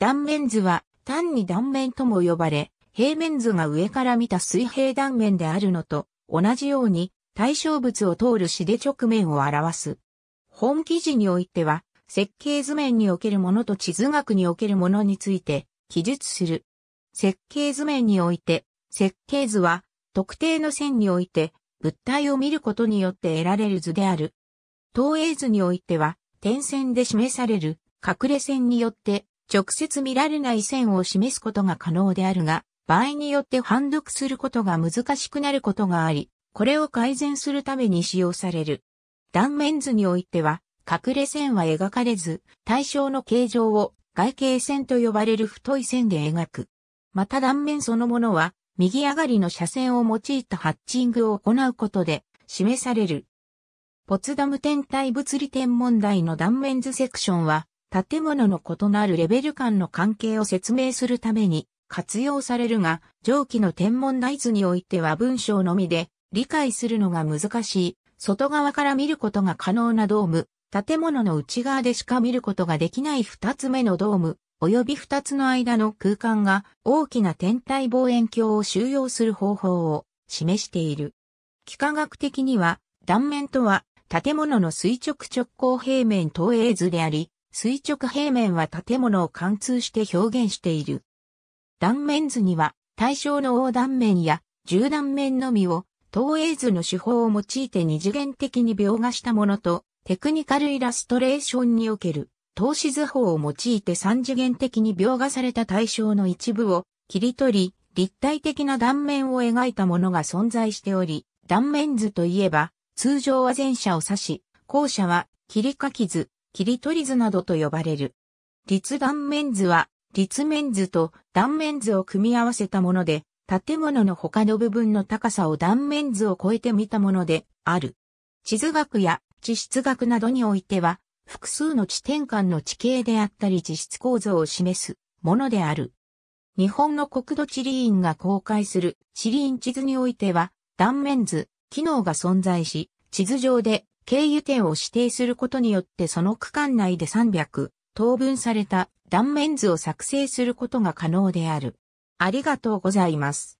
断面図は単に断面とも呼ばれ、平面図が上から見た水平断面であるのと同じように対象物を通る視で直面を表す。本記事においては、設計図面におけるものと地図学におけるものについて記述する。設計図面において、設計図は特定の線において物体を見ることによって得られる図である。投影図においては、点線で示される隠れ線によって直接見られない線を示すことが可能であるが、場合によって判読することが難しくなることがあり、これを改善するために使用される。断面図においては、隠れ線は描かれず、対象の形状を外形線と呼ばれる太い線で描く。また断面そのものは、右上がりの斜線を用いたハッチングを行うことで示される。ポツダム天体物理天文台の断面図セクションは、建物の異なるレベル間の関係を説明するために活用されるが、上記の天文台図においては文章のみで理解するのが難しい、外側から見ることが可能なドーム、建物の内側でしか見ることができない二つ目のドーム、及び二つの間の空間が大きな天体望遠鏡を収容する方法を示している。幾何学的には、断面とは建物の垂直直行平面投影図であり、垂直平面は建物を貫通して表現している。断面図には対象の横断面や縦断面のみを投影図の手法を用いて二次元的に描画したものとテクニカルイラストレーションにおける投資図法を用いて三次元的に描画された対象の一部を切り取り立体的な断面を描いたものが存在しており断面図といえば通常は前者を指し後者は切り書き図切り取り図などと呼ばれる。立断面図は、立面図と断面図を組み合わせたもので、建物の他の部分の高さを断面図を超えて見たものである。地図学や地質学などにおいては、複数の地点間の地形であったり地質構造を示すものである。日本の国土地理院が公開する地理院地図においては、断面図、機能が存在し、地図上で経由点を指定することによってその区間内で300等分された断面図を作成することが可能である。ありがとうございます。